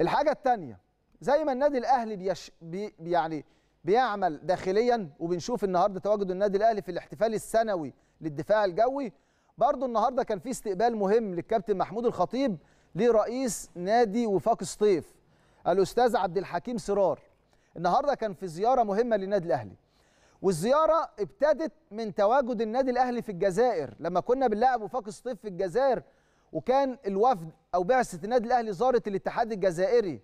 الحاجه الثانيه زي ما النادي الاهلي بيش بي يعني بيعمل داخليا وبنشوف النهارده تواجد النادي الاهلي في الاحتفال السنوي للدفاع الجوي برضه النهارده كان في استقبال مهم للكابتن محمود الخطيب لرئيس نادي وفاق سطيف الاستاذ عبد الحكيم سرار النهارده كان في زياره مهمه للنادي الاهلي والزياره ابتدت من تواجد النادي الاهلي في الجزائر لما كنا بنلعب وفاق سطيف في الجزائر وكان الوفد او بعثه النادي الاهلي زارت الاتحاد الجزائري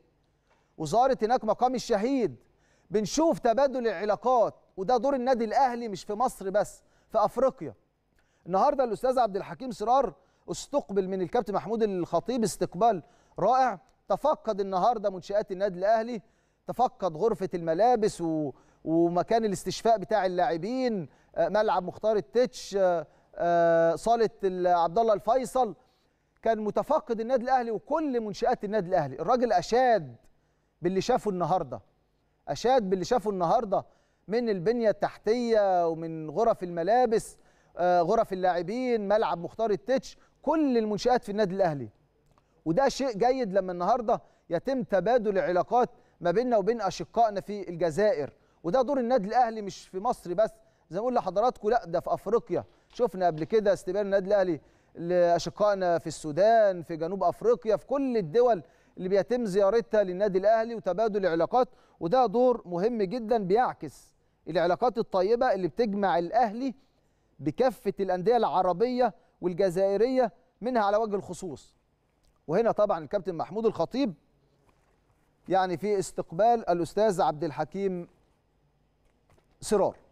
وزارت هناك مقام الشهيد بنشوف تبادل العلاقات وده دور النادي الاهلي مش في مصر بس في افريقيا النهارده الاستاذ عبد الحكيم سرار استقبل من الكابتن محمود الخطيب استقبال رائع تفقد النهارده منشات النادي الاهلي تفقد غرفه الملابس و... ومكان الاستشفاء بتاع اللاعبين آه، ملعب مختار التتش آه، آه، صاله عبد الله الفيصل كان متفقد النادي الاهلي وكل منشات النادي الاهلي الراجل اشاد باللي شافه النهارده اشاد باللي شافه النهارده من البنيه التحتيه ومن غرف الملابس آه، غرف اللاعبين ملعب مختار التتش كل المنشات في النادي الاهلي وده شيء جيد لما النهارده يتم تبادل العلاقات ما بيننا وبين اشقائنا في الجزائر وده دور النادي الاهلي مش في مصر بس زي ما اقول لحضراتكم لا ده في افريقيا شفنا قبل كده استقبال النادي الاهلي لاشقائنا في السودان في جنوب افريقيا في كل الدول اللي بيتم زيارتها للنادي الاهلي وتبادل العلاقات وده دور مهم جدا بيعكس العلاقات الطيبه اللي بتجمع الاهلي بكافه الانديه العربيه والجزائريه منها على وجه الخصوص وهنا طبعا الكابتن محمود الخطيب يعني في استقبال الاستاذ عبد الحكيم سرار